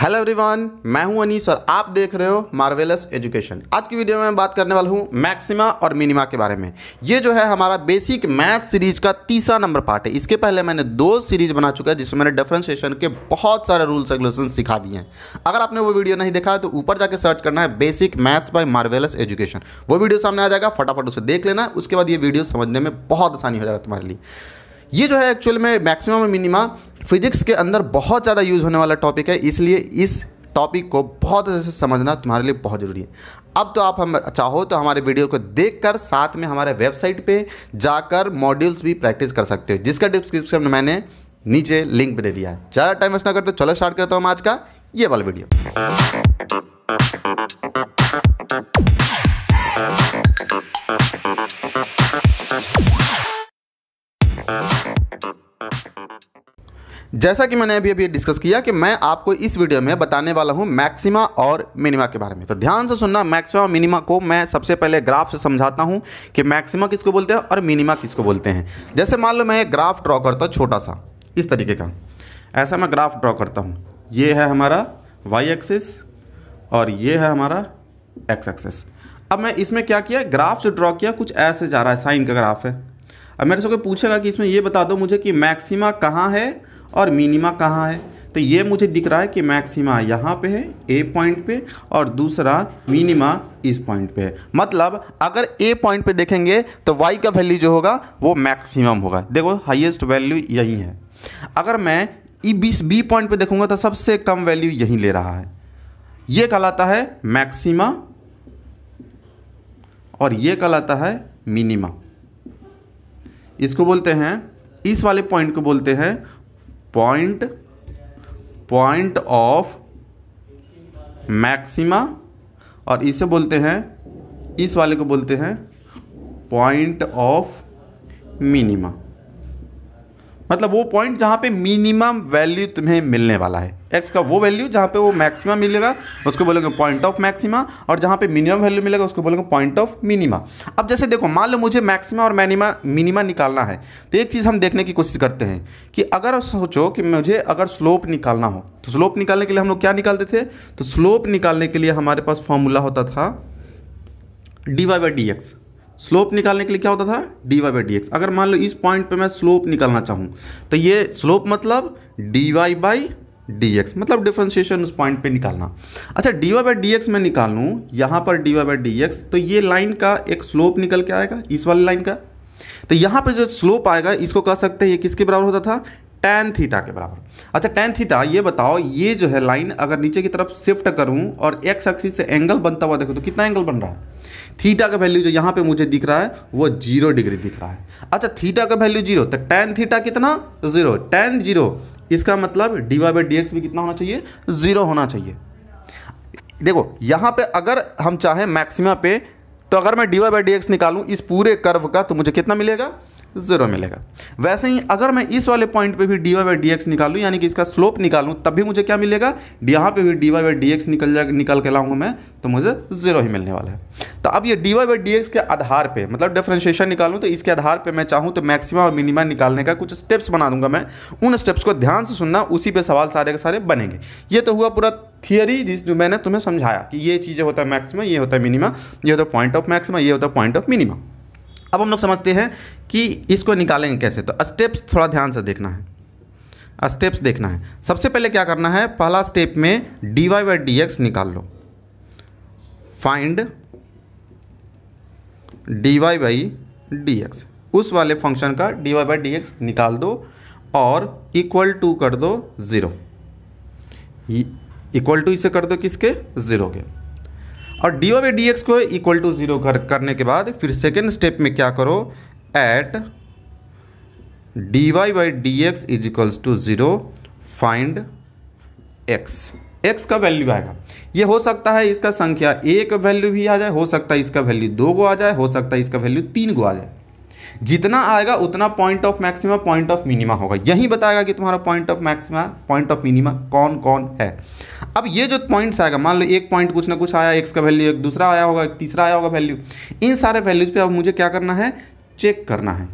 hello everyone मैं हूं अनीस और आप देख रहे हो मार्वेलस एजुकेशन आज की वीडियो में मैं बात करने वाला हूं मैक्सिमा और मिनिमा के बारे में ये जो है हमारा बेसिक मैथ सीरीज का तीसरा नंबर पार्ट है इसके पहले मैंने दो सीरीज बना चुका है जिसमें मैंने डिफ्रेंशिएशन के बहुत सारे रूल्स रेगुलेशन सिखा दिए हैं अगर आपने वो वीडियो नहीं देखा है तो ऊपर जाकर सर्च करना है basic maths by marvellous education वो वीडियो सामने आ जाएगा फटाफट उसे देख लेना उसके बाद ये वीडियो समझने में बहुत आसानी हो जाएगा तुम्हारे लिए ये जो है एक्चुअल में मैक्सिमम और मिनिमा फिजिक्स के अंदर बहुत ज़्यादा यूज़ होने वाला टॉपिक है इसलिए इस टॉपिक को बहुत अच्छे से समझना तुम्हारे लिए बहुत ज़रूरी है अब तो आप हम चाहो तो हमारे वीडियो को देखकर साथ में हमारे वेबसाइट पे जाकर मॉड्यूल्स भी प्रैक्टिस कर सकते हो जिसका डिस्क्रिप्शन में मैंने नीचे लिंक पे दे दिया है ज़्यादा टाइम वेस्ट ना करते चलो स्टार्ट करता हूँ आज का ये वाला वीडियो जैसा कि मैंने अभी अभी डिस्कस किया कि मैं आपको इस वीडियो में बताने वाला हूँ मैक्सिमा और मिनिमा के बारे में तो ध्यान से सुनना मैक्सिमा और मिनिमा को मैं सबसे पहले ग्राफ से समझाता हूँ कि मैक्सिमा किसको बोलते हैं और मिनिमा किसको बोलते हैं जैसे मान लो मैं एक ग्राफ ड्रॉ करता हूँ छोटा सा इस तरीके का ऐसा मैं ग्राफ ड्रॉ करता हूँ ये है हमारा वाई एक्सिस और ये है हमारा एक्स एक्सेस अब मैं इसमें क्या किया ग्राफ से ड्रॉ किया कुछ ऐसे जा रहा है साइन का ग्राफ है अब मेरे से कोई पूछेगा कि इसमें ये बता दो मुझे कि मैक्सिमा कहाँ है और मिनिमा कहाँ है तो ये मुझे दिख रहा है कि मैक्सिमा यहाँ पे है ए पॉइंट पे और दूसरा मिनिमा इस पॉइंट पे है मतलब अगर ए पॉइंट पे देखेंगे तो वाई का वैल्यू जो होगा वो मैक्सिमम होगा देखो हाईएस्ट वैल्यू यही है अगर मैं ई बीस बी पॉइंट पे देखूंगा तो सबसे कम वैल्यू यही ले रहा है ये कहलाता है मैक्सिमा और ये कहलाता है मिनिमा इसको बोलते हैं इस वाले पॉइंट को बोलते हैं पॉइंट पॉइंट ऑफ मैक्सिमा और इसे बोलते हैं इस वाले को बोलते हैं पॉइंट ऑफ मिनिमा मतलब वो पॉइंट जहां पे मिनिमम वैल्यू तुम्हें मिलने वाला है एक्स का वो वैल्यू जहाँ पे वो मैक्सिमा मिलेगा उसको बोलेंगे पॉइंट ऑफ मैक्सिमा और जहाँ पे मिनिमम वैल्यू मिलेगा उसको बोलेंगे पॉइंट ऑफ मिनिमा अब जैसे देखो मान लो मुझे मैक्सिमा और मैनिमा मिनिमा निकालना है तो एक चीज़ हम देखने की कोशिश करते हैं कि अगर सोचो कि मुझे अगर स्लोप निकालना हो तो स्लोप निकालने के लिए हम लोग क्या निकालते थे तो स्लोप निकालने के लिए हमारे पास फॉर्मूला होता था D Y by D X slope निकालने के लिए क्या होता था D Y by D x अगर मान लो इस पॉइंट पे मैं स्लोप निकालना चाहूँ तो ये स्लोप मतलब D Y by D X मतलब डिफ्रेंशिएशन उस पॉइंट पे निकालना अच्छा D Y by D X मैं निकाल लूँ यहाँ पर D Y by D X तो ये लाइन का एक स्लोप निकल के आएगा इस वाली लाइन का तो यहाँ पे जो स्लोप आएगा इसको कह सकते हैं ये किसके बराबर होता था टेन थीटा के बराबर अच्छा टेन थीटा ये बताओ ये जो है लाइन अगर नीचे की तरफ शिफ्ट करूँ और एक्स एक्सिस से एंगल बनता हुआ देखो तो कितना एंगल बन रहा है थीटा का वैल्यू जो यहाँ पे मुझे दिख रहा है वो जीरो डिग्री दिख रहा है अच्छा थीटा का वैल्यू जीरो तो टेन थीटा कितना जीरो टेन जीरो इसका मतलब D Y by D X भी कितना होना चाहिए जीरो होना चाहिए देखो यहाँ पे अगर हम चाहें मैक्सिमा पे तो अगर मैं D Y by D X निकालूँ इस पूरे कर्व का तो मुझे कितना मिलेगा जीरो मिलेगा वैसे ही अगर मैं इस वाले पॉइंट पे भी D Y by D X निकालूँ यानी कि इसका स्लोप निकालू तब भी मुझे क्या मिलेगा यहाँ पे भी D Y by D X निकल जा निकल के लाऊंगा मैं तो मुझे जीरो ही मिलने वाला है तो अब ये D Y by D X के आधार पर मतलब डिफ्रेंशिएशन निकालू तो इसके आधार पर मैं चाहूँ तो मैक्सिमा और मिनिमा निकालने का कुछ स्टेप्स बना दूंगा मैं उन स्टेप्स को ध्यान से सुनना उसी पर सवाल सारे के सारे बनेंगे ये तो हुआ पूरा थियरी जिस मैंने तुम्हें समझाया कि ये चीज़ें होता है मैक्सिमा ये होता है मिनिमा ये होता है पॉइंट ऑफ मैक्सिमा ये होता है पॉइंट ऑफ मिनिमा अब हम लोग समझते हैं कि इसको निकालेंगे कैसे तो स्टेप्स थोड़ा ध्यान से देखना है स्टेप्स देखना है सबसे पहले क्या करना है पहला स्टेप में D Y by D x निकाल लो find D Y by D X उस वाले फंक्शन का D Y by D x निकाल दो और इक्वल टू कर दो ज़ीरो इक्वल टू इसे कर दो किसके ज़ीरो के और D O by D x को इक्वल टू ज़ीरो कर करने के बाद फिर सेकेंड स्टेप में क्या करो at D Y by D X is equals to zero find X X का वैल्यू आएगा ये हो सकता है इसका संख्या एक वैल्यू भी आ जाए हो सकता है इसका वैल्यू दो गो आ जाए हो सकता है इसका वैल्यू तीन गो आ जाए जितना आएगा उतना point of maxima point of minima होगा यही बताएगा कि तुम्हारा point of maxima point of minima कौन कौन है अब ये जो पॉइंट्स आएगा मान लो एक पॉइंट कुछ ना कुछ आया एक्स का वैल्यू एक दूसरा आया होगा एक तीसरा आया होगा वैल्यू इन सारे वैल्यूज़ पर अब मुझे क्या करना है चेक करना है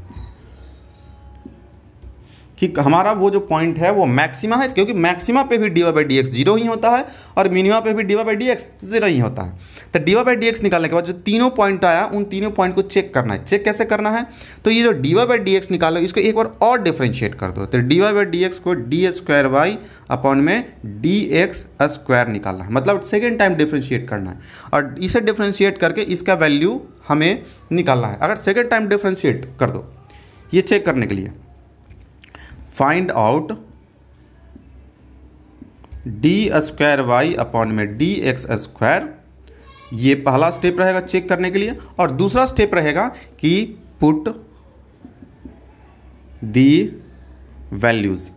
कि हमारा वो जो पॉइंट है वो मैक्सिमा है क्योंकि मैक्सिमा पे भी D Y by D X zero ही होता है और मिनिमा पे भी D Y by D X zero ही होता है तो D Y by D X निकालने के बाद जो तीनों पॉइंट आया उन तीनों पॉइंट को चेक करना है चेक कैसे करना है तो ये जो D Y by D X निकालो इसको एक बार और डिफ्रेंशिएट कर दो तो D Y by D x को डी स्क्वायर वाई अपॉन में डी एक्स स्क्वायर निकालना है मतलब सेकेंड टाइम डिफ्रेंशिएट करना है और इसे डिफ्रेंशिएट करके इसका वैल्यू हमें निकालना है अगर सेकेंड टाइम डिफ्रेंशिएट कर दो ये चेक करने के लिए find out D square Y upon में डी एक्स स्क्वायर ये पहला स्टेप रहेगा चेक करने के लिए और दूसरा स्टेप रहेगा कि put the values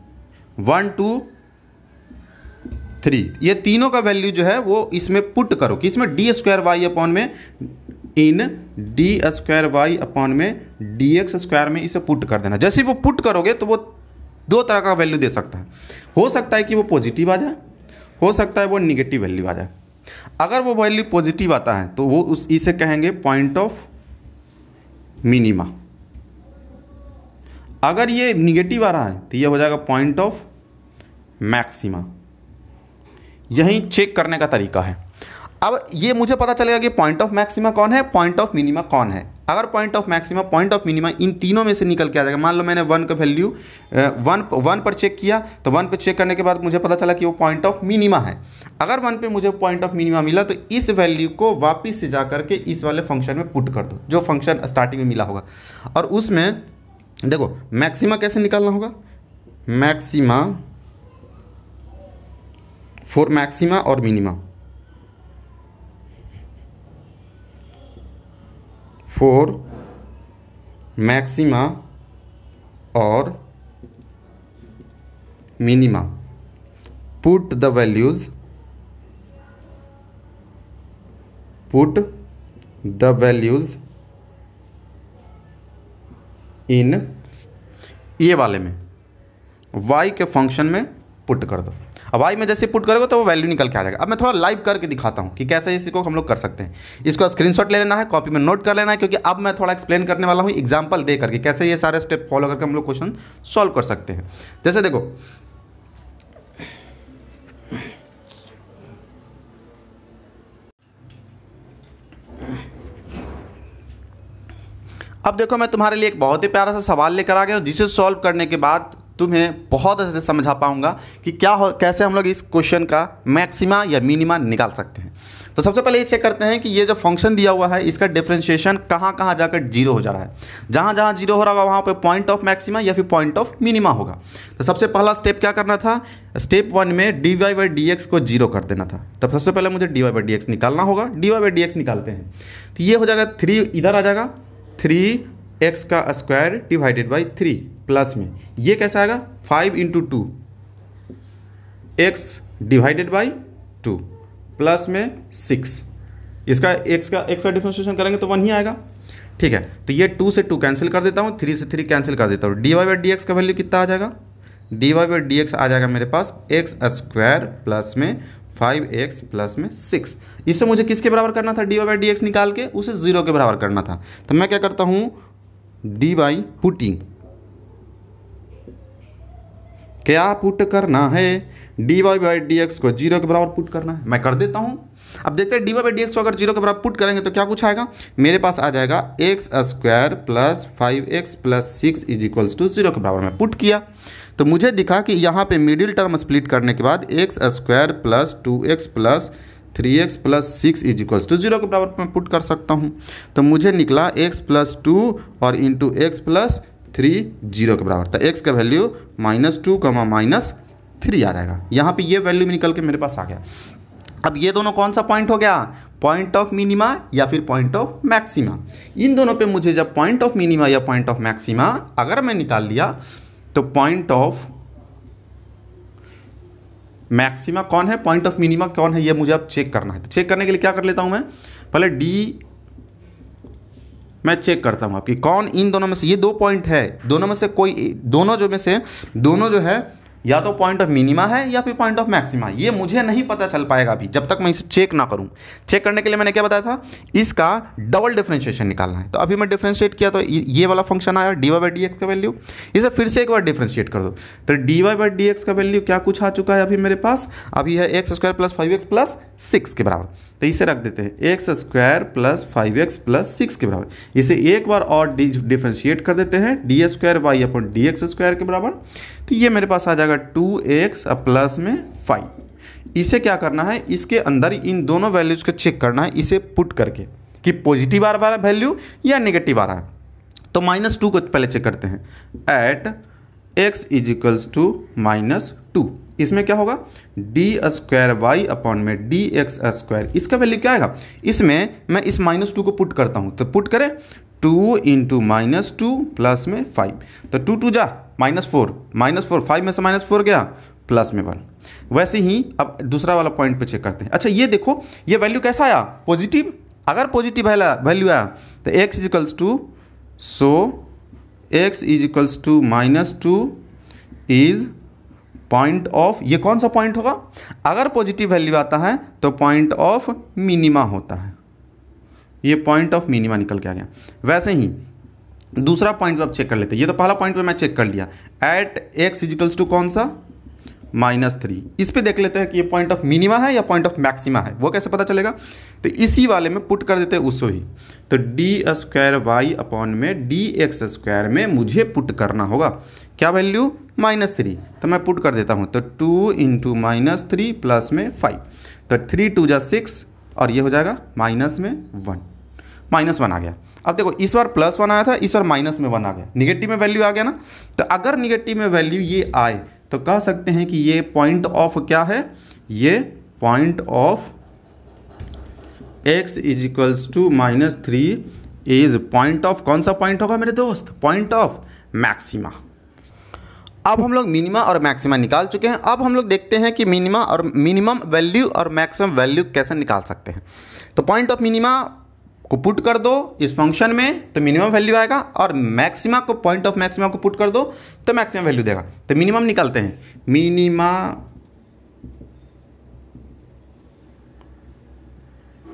one two three ये तीनों का वैल्यू जो है वो इसमें पुट करो कि इसमें डी स्क्वायर वाई अपॉन में इन डी स्क्वायर वाई अपॉन में डी एक्स स्क्वायर में इसे पुट कर देना जैसे वो पुट करोगे तो वो दो तरह का वैल्यू दे सकता है हो सकता है कि वो पॉजिटिव आ जाए हो सकता है वो निगेटिव वैल्यू आ जाए अगर वो वैल्यू पॉजिटिव आता है तो वो उस इसे e कहेंगे पॉइंट ऑफ मिनिमा अगर ये निगेटिव आ रहा है तो ये हो जाएगा पॉइंट ऑफ मैक्सिमा यही चेक करने का तरीका है अब ये मुझे पता चलेगा कि पॉइंट ऑफ मैक्सिमा कौन है पॉइंट ऑफ मिनिमा कौन है अगर point of maxima point of minima इन तीनों में से निकल के आ जाएगा मान लो मैंने वन का वैल्यू वन वन पर चेक किया तो वन पर चेक करने के बाद मुझे पता चला कि वो पॉइंट ऑफ मिनिमा है अगर वन पे मुझे पॉइंट ऑफ मिनिमा मिला तो इस वैल्यू को वापस से जा करके इस वाले फंक्शन में पुट कर दो जो फंक्शन स्टार्टिंग में मिला होगा और उसमें देखो मैक्सिमा कैसे निकालना होगा मैक्सिमा फॉर मैक्सिमा और मिनिमा फोर मैक्सिमा और minima put the values put the values in ये वाले में y के फंक्शन में पुट कर दो अब वाई में जैसे पुट करोगे तो वो वैल्यू निकल के आ जाएगा अब मैं थोड़ा लाइव करके दिखाता हूँ कि कैसे इसको हम लोग कर सकते हैं इसको स्क्रीनशॉट ले लेना है कॉपी में नोट कर लेना है क्योंकि अब मैं थोड़ा एक्सप्लेन करने वाला हूँ एग्जाम्पल दे करके कैसे ये सारे स्टेप फॉलो करके हम लोग क्वेश्चन सॉल्व कर सकते हैं जैसे देखो अब देखो मैं तुम्हारे लिए एक बहुत ही प्यारा सा सवाल लेकर आ गया हूँ जिसे सॉल्व करने के बाद तुम्हें बहुत अच्छे से समझा पाऊंगा कि क्या हो कैसे हम लोग इस क्वेश्चन का मैक्सिमा या मिनिमा निकाल सकते हैं तो सबसे पहले ये चेक करते हैं कि ये जो फंक्शन दिया हुआ है इसका डिफ्रेंशिएशन कहाँ कहाँ जाकर जीरो हो जा रहा है जहाँ जहाँ जीरो हो रहा होगा वहाँ पर पॉइंट ऑफ मैक्सिमा या फिर पॉइंट ऑफ मिनिमा होगा तो सबसे पहला स्टेप क्या करना था स्टेप वन में D Y by D x को जीरो कर देना था तब सबसे पहले मुझे D Y by D X निकालना होगा D Y by D X निकालते हैं तो ये हो जाएगा थ्री इधर आ जाएगा थ्री एक्स का square divided by three plus में ये कैसा आएगा five into two X divided by two plus में सिक्स इसका एक्स का एक्स का डिफ्रेंशिएशन करेंगे तो वन ही आएगा ठीक है तो ये टू से टू कैंसिल कर देता हूँ थ्री से थ्री कैंसिल कर देता हूँ D Y by D X का वैल्यू कितना आ जाएगा D Y by D X आ जाएगा मेरे पास एक्स स्क्वायर प्लस में फाइव एक्स प्लस में सिक्स इसे मुझे किसके बराबर करना था D Y by D x निकाल के उसे जीरो के बराबर करना था तो मैं क्या करता हूँ डी बाई पुटिंग क्या पुट करना है D Y by D x को जीरो के बराबर पुट करना है मैं कर देता हूँ अब देखते हैं D Y by D x को अगर जीरो के बराबर पुट करेंगे तो क्या कुछ आएगा मेरे पास आ जाएगा X square plus five X plus six is equals to zero के बराबर में पुट किया तो मुझे दिखा कि यहाँ पे मिडिल टर्म स्प्लिट करने के बाद X square plus two X plus three X plus six is equals to zero के बराबर मैं पुट कर सकता हूँ तो मुझे निकला एक्स प्लस टू और into X plus three zero के बराबर था एक्स का value minus two comma minus three आ जाएगा यहाँ पे ये वैल्यू निकल के मेरे पास आ गया अब ये दोनों कौन सा पॉइंट हो गया पॉइंट ऑफ मिनिमा या फिर पॉइंट ऑफ मैक्सिमा इन दोनों पे मुझे जब पॉइंट ऑफ मिनिमा या पॉइंट ऑफ मैक्सिमा अगर मैं निकाल लिया तो पॉइंट ऑफ मैक्सिमा कौन है पॉइंट ऑफ मिनिमा कौन है ये मुझे अब चेक करना है तो चेक करने के लिए क्या कर लेता हूँ मैं पहले डी मैं चेक करता हूँ आपकी कौन इन दोनों में से ये दो पॉइंट है दोनों में से कोई दोनों जो में से दोनों जो है या तो पॉइंट ऑफ मिनिमा है या फिर पॉइंट ऑफ मैक्सिमा ये मुझे नहीं पता चल पाएगा अभी जब तक मैं इसे चेक ना करूँ चेक करने के लिए मैंने क्या बताया था इसका डबल डिफ्रेंशिएशन निकालना है तो अभी मैं डिफ्रेंशिएट किया तो ये वाला फंक्शन आया D Y by D X का वैल्यू इसे फिर से एक बार डिफ्रेंशिएट कर दो तो D Y by D X का वैल्यू क्या कुछ आ चुका है अभी मेरे पास अभी है X square plus five X plus six के बराबर तो इसे रख देते हैं X square plus five X plus six के बराबर इसे एक बार और डिफ्रेंशिएट कर देते हैं D square Y upon D x square के बराबर तो ये मेरे पास आ जाएगा टू एक्स प्लस में फाइव इसे क्या करना है इसके अंदर इन दोनों वैल्यूज़ को चेक करना है इसे पुट करके कि पॉजिटिव आ रहा है वैल्यू या नेगेटिव आ रहा है तो माइनस टू को पहले चेक करते हैं at x is equals to minus two इसमें क्या होगा डी स्क्वायर वाई अपॉन में डी एक्स स्क्वायर इसका वैल्यू क्या आएगा इसमें मैं इस माइनस टू को पुट करता हूँ तो पुट करें two into minus two plus में फाइव तो टू टू जा minus four minus four five में से माइनस फोर गया प्लस में वन वैसे ही अब दूसरा वाला पॉइंट पे चेक करते हैं अच्छा ये देखो ये वैल्यू कैसा आया पॉजिटिव अगर पॉजिटिव वैल्यू आया तो x equals to so x equals to minus two is point of ये कौन सा पॉइंट होगा अगर पॉजिटिव वैल्यू आता है तो पॉइंट ऑफ मिनिमा होता है ये पॉइंट ऑफ मिनिमा निकल के आ गया वैसे ही दूसरा पॉइंट पे आप चेक कर लेते हैं ये तो पहला पॉइंट पे मैं चेक कर लिया एट एक्स इजिकल्स टू कौन सा माइनस थ्री इस पर देख लेते हैं कि ये पॉइंट ऑफ मिनिमा है या पॉइंट ऑफ मैक्सिमा है वो कैसे पता चलेगा तो इसी वाले में पुट कर देते हैं उसको ही तो डी स्क्वायर वाई अपॉन में डी एक्स स्क्वायर में मुझे पुट करना होगा क्या वैल्यू माइनस थ्री तो मैं पुट कर देता हूँ तो two into minus three plus में फाइव तो थ्री टू जा सिक्स और ये हो जाएगा माइनस में वन माइनस वन आ गया अब देखो इस बार प्लस वन आया था इस बार माइनस में वन आ गया निगेटिव में वैल्यू आ गया ना तो अगर निगेटिव में वैल्यू ये आए तो कह सकते हैं कि ये पॉइंट ऑफ क्या है ये point of x is equals to minus three is point of कौन सा पॉइंट होगा मेरे दोस्त पॉइंट ऑफ मैक्सिमा अब हम लोग मिनिमा और मैक्सिमा निकाल चुके हैं अब हम लोग देखते हैं कि मिनिमा और मिनिमम वैल्यू और मैक्सिमम वैल्यू कैसे निकाल सकते हैं तो पॉइंट ऑफ मिनिमा को पुट कर दो इस फंक्शन में तो मिनिमम वैल्यू आएगा और मैक्सिमा को पॉइंट ऑफ मैक्सिमा को पुट कर दो तो मैक्सिमम वैल्यू देगा तो मिनिमम निकालते हैं minima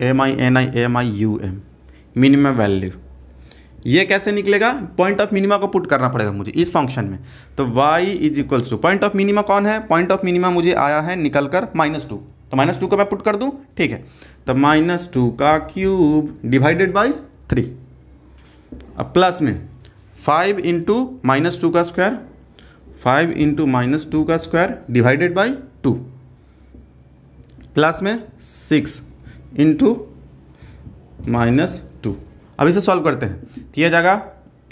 M I N I M U M minimum value वैल्यू ये कैसे निकलेगा पॉइंट ऑफ मिनिमा को पुट करना पड़ेगा मुझे इस फंक्शन में तो y is equals to point of minima कौन है पॉइंट ऑफ मिनिमा मुझे आया है निकल कर माइनस टू तो माइनस टू को मैं पुट कर दूं ठीक है तो माइनस टू का क्यूब डिवाइडेड बाई थ्री अब प्लस में फाइव इंटू माइनस टू का square five into minus two का square divided by two plus में सिक्स इंटू माइनस अब इसे सॉल्व करते हैं तो यह जाएगा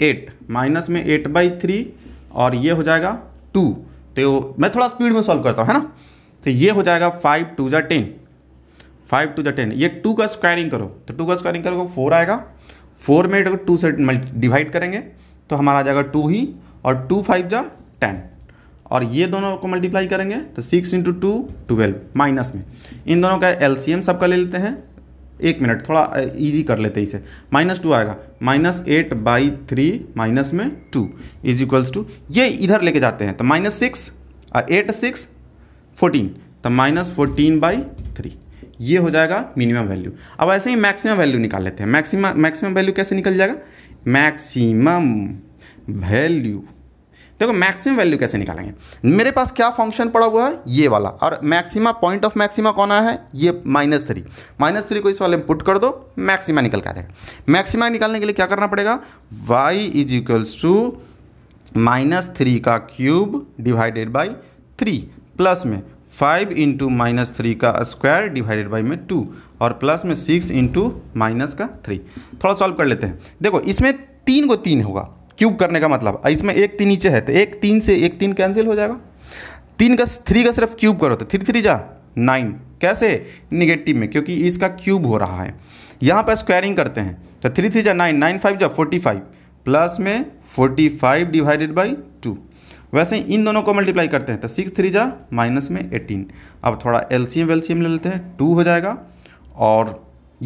एट माइनस में एट बाई थ्री और ये हो जाएगा टू तो मैं थोड़ा स्पीड में सॉल्व करता हूँ है ना तो ये हो जाएगा फाइव टू ज़ा टेन फाइव टू ज़ा टेन ये टू का स्क्वायरिंग करो तो टू का स्क्वायरिंग करोगे फोर आएगा फोर में टू से डिवाइड करेंगे तो हमारा आ जाएगा टू ही और टू फाइव जा टेन और ये दोनों को मल्टीप्लाई करेंगे तो six into two twelve minus में इन दोनों का एलसीएम सबका ले लेते हैं एक मिनट थोड़ा इजी कर लेते इसे माइनस टू आएगा minus eight by three minus में टू इज इक्वल्स टू ये इधर लेके जाते हैं तो minus six eight six fourteen तो माइनस फोर्टीन बाई थ्री ये हो जाएगा मिनिमम वैल्यू अब ऐसे ही मैक्सिमम वैल्यू निकाल लेते हैं मैक्सिमम मैक्सिमम वैल्यू कैसे निकल जाएगा मैक्सिमम वैल्यू देखो मैक्सिमम वैल्यू कैसे निकालेंगे मेरे पास क्या फंक्शन पड़ा हुआ है ये वाला और मैक्सिमा पॉइंट ऑफ मैक्सिमा कौन आया है ये माइनस थ्री माइनस थ्री को इस वाले में पुट कर दो मैक्सिमा निकल कर देगा मैक्सिमा निकालने के लिए क्या करना पड़ेगा y is equals to minus three का cube divided by three plus में फाइव इंटू माइनस थ्री का स्क्वायर डिवाइडेड बाई में टू और प्लस में सिक्स इंटू माइनस का थ्री थोड़ा सॉल्व कर लेते हैं देखो इसमें तीन को तीन होगा क्यूब करने का मतलब इसमें एक तीन नीचे है तो एक तीन से एक तीन कैंसिल हो जाएगा तीन का थ्री का सिर्फ क्यूब करो तो थ्री थ्री जा नाइन कैसे निगेटिव में क्योंकि इसका क्यूब हो रहा है यहाँ पर स्क्वायरिंग करते हैं तो थ्री थ्री जा नाइन नाइन फाइव जा फोर्टी फाइव प्लस में forty five divided by two वैसे ही इन दोनों को मल्टीप्लाई करते हैं तो सिक्स थ्री जा माइनस में एटीन अब थोड़ा एलसीएम वेलसीएम ले लेते हैं टू हो जाएगा और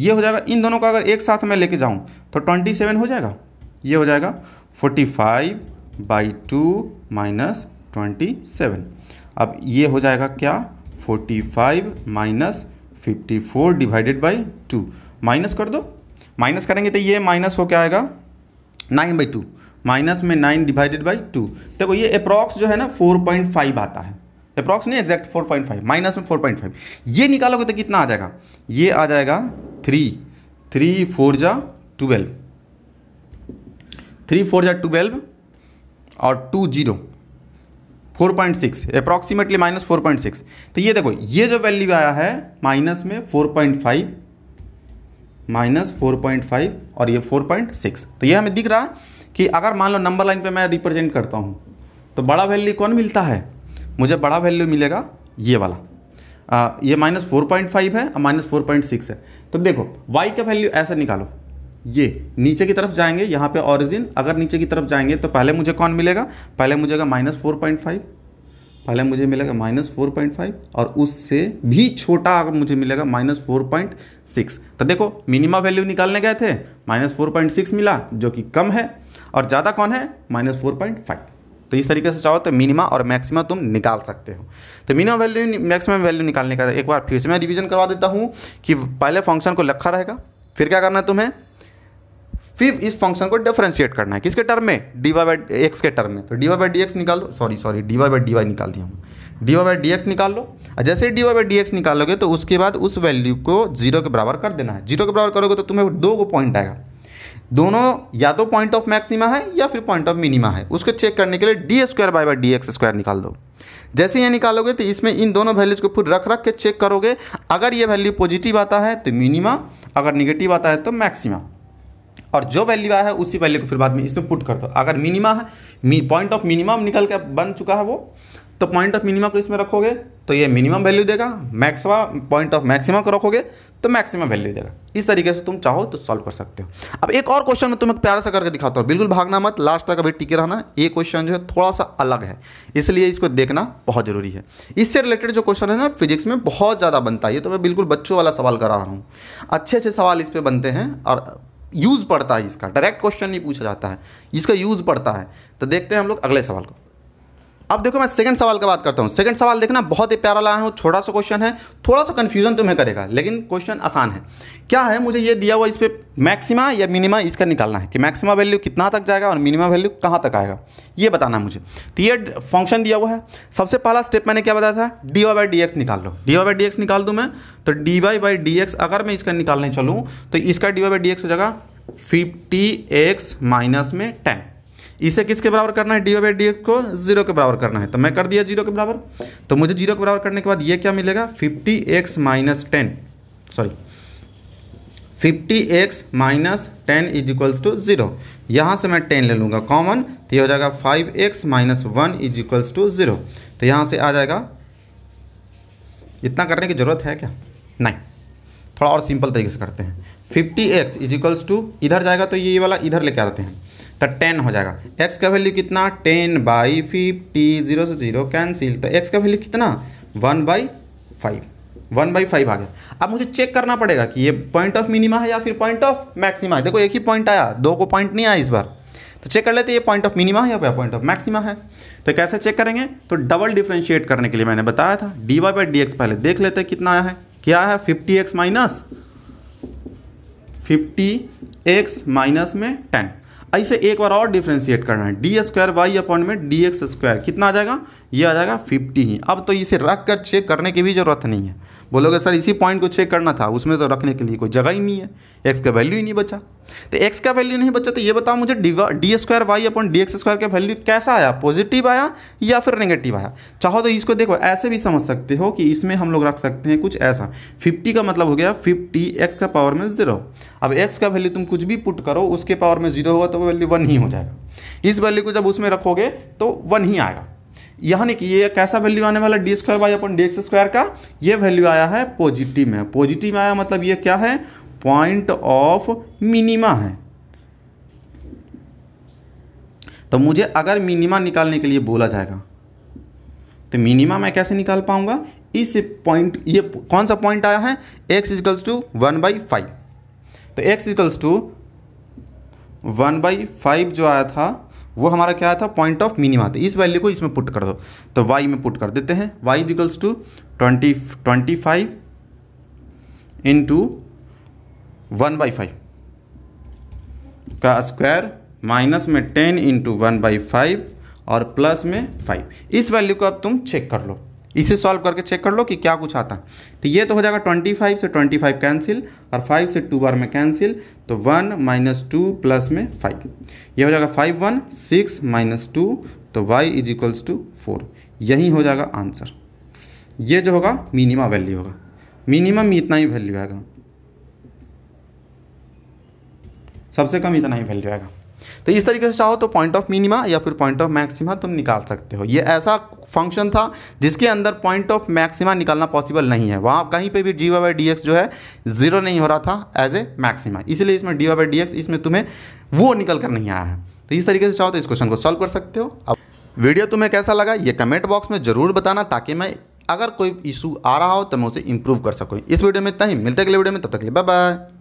ये हो जाएगा इन दोनों का अगर एक साथ मैं लेके जाऊँ तो ट्वेंटी सेवन हो जाएगा ये हो जाएगा forty five by two minus twenty seven अब ये हो जाएगा क्या forty five minus fifty four divided by two minus कर दो माइनस करेंगे तो ये माइनस हो क्या आएगा नाइन बाई टू माइनस में नाइन डिवाइडेड बाई टू देखो ये अप्रॉक्स जो है ना फोर पॉइंट फाइव आता है अप्रॉक्स नहीं exact four point five minus में फोर पॉइंट फाइव ये निकालोगे तो कितना आ जाएगा ये आ जाएगा थ्री थ्री फोर जा ट्वेल्व थ्री फोर जै ट्वेल्व और two zero four point six approximately minus four point six तो ये देखो ये जो वैल्यू आया है माइनस में four point five minus four point five और ये फोर पॉइंट सिक्स तो ये हमें दिख रहा कि अगर मान लो नंबर लाइन पे मैं रिप्रेजेंट करता हूँ तो बड़ा वैल्यू कौन मिलता है मुझे बड़ा वैल्यू मिलेगा ये वाला आ, ये माइनस फोर पॉइंट फाइव है और माइनस फोर पॉइंट सिक्स है तो देखो वाई का वैल्यू ऐसा निकालो ये नीचे की तरफ जाएंगे यहाँ पे ऑरिजिन अगर नीचे की तरफ जाएंगे तो पहले मुझे कौन मिलेगा पहले मुझे माइनस फोर पॉइंट फाइव पहले मुझे मिलेगा माइनस फोर पॉइंट फाइव और उससे भी छोटा अगर मुझे मिलेगा माइनस फोर पॉइंट सिक्स तो देखो मिनिमा वैल्यू निकालने गए थे माइनस फोर पॉइंट सिक्स मिला जो कि कम है और ज़्यादा कौन है माइनस फोर पॉइंट फाइव तो इस तरीके से चाहो तो मिनिमा और मैक्सिमा तुम निकाल सकते हो तो मिनिमम वैल्यू मैक्सिमम वैल्यू निकालने का एक बार फिर से मैं रिविजन करवा देता हूँ कि पहले फंक्शन को लखा रहेगा फिर क्या करना है तुम्हें फिर इस फंक्शन को डिफ्रेंशिएट करना है किसके टर्म में डीवाई बाई एक्स के टर्म में तो वाई बाई डी एक्स निकाल दो sorry sorry dy by d y निकाल दिया d Y by D x निकाल लो और जैसे ही वाई बाई डी एक्स निकालोगे तो उसके बाद उस वैल्यू को जीरो के बराबर कर देना है जीरो के बराबर करोगे तो तुम्हें दो को पॉइंट आएगा दोनों या तो पॉइंट ऑफ मैक्सिमा है या फिर पॉइंट ऑफ मिनिमा है उसको चेक करने के लिए d square by by D x square निकाल दो जैसे ये निकालोगे तो इसमें इन दोनों वैल्यूज को फिर रख रख के चेक करोगे अगर ये वैल्यू पॉजिटिव आता है तो मिनिमा अगर निगेटिव आता है तो मैक्सिमा और जो वैल्यू आया है उसी वैल्यू को फिर बाद में इसमें पुट कर दो अगर मिनिमा है पॉइंट ऑफ मिनिमम निकल के बन चुका है वो तो पॉइंट ऑफ मिनिमा को इसमें रखोगे तो ये मिनिमम वैल्यू देगा मैक्सिमा पॉइंट ऑफ मैक्सिमा को रखोगे तो मैक्सिमम वैल्यू देगा इस तरीके से तुम चाहो तो सॉल्व कर सकते हो अब एक और क्वेश्चन में तुम्हें प्यार से करके दिखाता हूँ बिल्कुल भागना मत लास्ट तक अभी टिके रहना ये क्वेश्चन जो है थोड़ा सा अलग है इसलिए इसको देखना बहुत ज़रूरी है इससे रिलेटेड जो क्वेश्चन है ना फिजिक्स में बहुत ज़्यादा बनता है ये तो मैं बिल्कुल बच्चों वाला सवाल करा रहा हूँ अच्छे अच्छे सवाल इस पर बनते हैं और यूज़ पड़ता है इसका डायरेक्ट क्वेश्चन नहीं पूछा जाता है इसका यूज़ पड़ता है तो देखते हैं हम लोग अगले सवाल को अब देखो मैं सेकंड सवाल का बात करता हूँ सेकंड सवाल देखना बहुत ही प्यारा लाया हूँ छोटा सा क्वेश्चन है थोड़ा सा कन्फ्यूजन तुम्हें करेगा लेकिन क्वेश्चन आसान है क्या है मुझे ये दिया हुआ इस पर मैक्सिमा या मिनिमा इसका निकालना है कि मैक्सिमा वैल्यू कितना तक जाएगा और मिनिमा वैल्यू कहाँ तक आएगा ये बताना मुझे तो ये फंक्शन दिया हुआ है सबसे पहला स्टेप मैंने क्या बताया था D Y by D x निकाल लो d Y by D x निकाल दूँ मैं तो D Y by D x अगर मैं इसका निकालने चलूँ तो इसका d Y by D x हो जाएगा फिफ्टी एक्स माइनस में टेन इसे किसके बराबर करना है d O by D x को जीरो के बराबर करना है तो मैं कर दिया जीरो के बराबर तो मुझे जीरो के बराबर करने के बाद ये क्या मिलेगा fifty x minus ten sorry fifty x minus ten is equals to zero यहाँ से मैं टेन ले लूँगा कॉमन तो ये हो जाएगा five x minus one is equals to zero तो यहाँ से आ जाएगा इतना करने की ज़रूरत है क्या नहीं थोड़ा और सिंपल तरीके से करते हैं fifty x is equals to इधर जाएगा तो ये वाला इधर लेके आते हैं तो टेन हो जाएगा एक्स का वैल्यू कितना टेन बाई फिफ्टी जीरो से जीरो कैंसिल तो एक्स का वैल्यू कितना one by five one by five आ गया अब मुझे चेक करना पड़ेगा कि ये पॉइंट ऑफ मिनिमा है या फिर पॉइंट ऑफ मैक्सिमा है देखो एक ही पॉइंट आया दो को पॉइंट नहीं आया इस बार तो चेक कर लेते ये पॉइंट ऑफ मिनिमा है या फिर पॉइंट ऑफ मैक्सिमा है तो कैसे चेक करेंगे तो डबल डिफ्रेंशिएट करने के लिए मैंने बताया था D Y by D x पहले देख लेते कितना आया है क्या है fifty x minus fifty x minus में टेन इसे एक बार और डिफ्रेंशिएट करना है डी स्क्वायर वाई अपॉन में डी एक्स स्क्वायर कितना आ जाएगा ये आ जाएगा फिफ्टी ही अब तो इसे रख कर चेक करने की भी जरूरत नहीं है बोलोगे सर इसी पॉइंट को चेक करना था उसमें तो रखने के लिए कोई जगह ही नहीं है एक्स का वैल्यू ही नहीं बचा तो एक्स का वैल्यू नहीं बचा तो ये बताओ मुझे d square Y upon D x square का वैल्यू कैसा आया पॉजिटिव आया या फिर नेगेटिव आया चाहो तो इसको देखो ऐसे भी समझ सकते हो कि इसमें हम लोग रख सकते हैं कुछ ऐसा फिफ्टी का मतलब हो गया फिफ्टी एक्स का पावर में जीरो अब एक्स का वैल्यू तुम कुछ भी पुट करो उसके पावर में जीरो होगा तो वो वैल्यू वन ही हो जाएगा इस वैल्यू को जब उसमें रखोगे तो वन ही आएगा यानी कि ये कैसा वैल्यू आने वाला d square by upon D x square का ये वैल्यू आया है पॉजिटिव में पॉजिटिव में आया मतलब ये क्या है पॉइंट ऑफ मिनिमा है तो मुझे अगर मिनिमा निकालने के लिए बोला जाएगा तो मिनिमा मैं कैसे निकाल पाऊंगा इस पॉइंट ये कौन सा पॉइंट आया है x equals to one by five तो x equals to one by five जो आया था वो हमारा क्या था पॉइंट ऑफ मिनिमा था इस वैल्यू को इसमें पुट कर दो तो वाई में पुट कर देते हैं y equals to twenty twenty five into one by five का स्क्वायर माइनस में ten into one by five और प्लस में फाइव इस वैल्यू को अब तुम चेक कर लो इसे सॉल्व करके चेक कर लो कि क्या कुछ आता है तो ये तो हो जाएगा ट्वेंटी फाइव से ट्वेंटी फाइव कैंसिल और फाइव से टू बार में कैंसिल तो वन माइनस टू प्लस में फाइव ये हो जाएगा five one six minus two तो y is equals to four यही हो जाएगा आंसर ये जो होगा मिनिमम वैल्यू होगा मिनिमम इतना ही वैल्यू आएगा सबसे कम इतना ही वैल्यू आएगा तो इस तरीके से चाहो तो पॉइंट ऑफ मिनिमा या फिर पॉइंट ऑफ मैक्सिमा तुम निकाल सकते हो ये ऐसा फंक्शन था जिसके अंदर पॉइंट ऑफ मैक्सिमा निकालना पॉसिबल नहीं है वहाँ कहीं पे भी डी वाई डी एक्स जो है जीरो नहीं हो रहा था एज ए मैक्सिमा इसलिए इसमें डी वाई डी एक्स इसमें तुम्हें वो निकल कर नहीं आया है तो इस तरीके से चाहो तो इस क्वेश्चन को सॉल्व कर सकते हो अब वीडियो तुम्हें कैसा लगा ये कमेंट बॉक्स में ज़रूर बताना ताकि मैं अगर कोई इशू आ रहा हो तो मैं उसे इंप्रूव कर सकूँ इस वीडियो में इतना ही मिलते अगले वीडियो में तब तक लिए बाय बाय